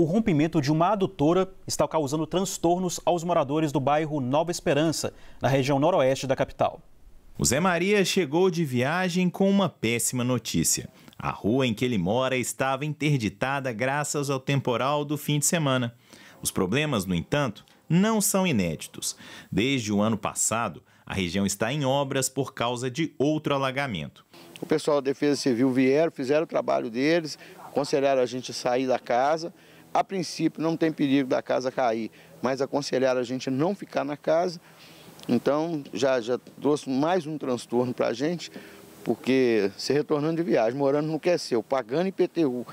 o rompimento de uma adutora está causando transtornos aos moradores do bairro Nova Esperança, na região noroeste da capital. O Zé Maria chegou de viagem com uma péssima notícia. A rua em que ele mora estava interditada graças ao temporal do fim de semana. Os problemas, no entanto, não são inéditos. Desde o ano passado, a região está em obras por causa de outro alagamento. O pessoal da Defesa Civil vieram, fizeram o trabalho deles, aconselharam a gente a sair da casa, a princípio não tem perigo da casa cair, mas aconselharam a gente não ficar na casa. Então já, já trouxe mais um transtorno para a gente, porque se retornando de viagem, morando no que é seu, pagando IPTU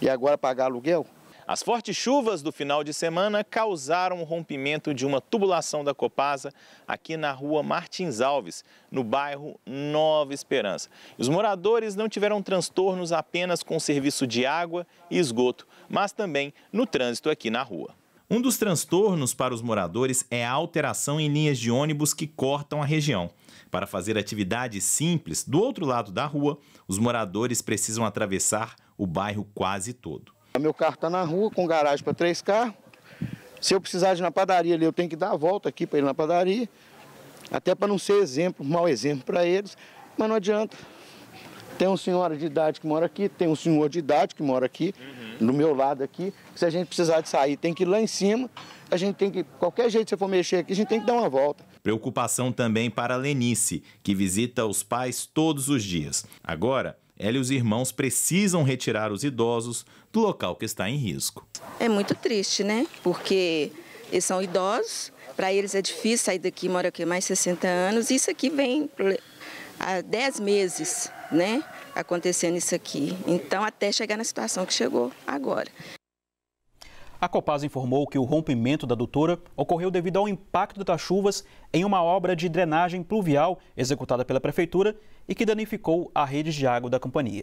e agora pagar aluguel, as fortes chuvas do final de semana causaram o rompimento de uma tubulação da Copasa aqui na rua Martins Alves, no bairro Nova Esperança. Os moradores não tiveram transtornos apenas com o serviço de água e esgoto, mas também no trânsito aqui na rua. Um dos transtornos para os moradores é a alteração em linhas de ônibus que cortam a região. Para fazer atividades simples do outro lado da rua, os moradores precisam atravessar o bairro quase todo meu carro está na rua, com garagem para três carros. Se eu precisar de ir na padaria ali, eu tenho que dar a volta aqui para ir na padaria. Até para não ser exemplo, mau exemplo para eles, mas não adianta. Tem uma senhora de idade que mora aqui, tem um senhor de idade que mora aqui, uhum. do meu lado aqui. Se a gente precisar de sair, tem que ir lá em cima. A gente tem que, qualquer jeito que você for mexer aqui, a gente tem que dar uma volta. Preocupação também para a Lenice, que visita os pais todos os dias. Agora, ela e os irmãos precisam retirar os idosos do local que está em risco. É muito triste, né? Porque eles são idosos, para eles é difícil sair daqui, mora aqui mais 60 anos, e isso aqui vem há 10 meses, né? Acontecendo isso aqui. Então, até chegar na situação que chegou agora. A Copasa informou que o rompimento da adutora ocorreu devido ao impacto das chuvas em uma obra de drenagem pluvial executada pela Prefeitura e que danificou a rede de água da companhia.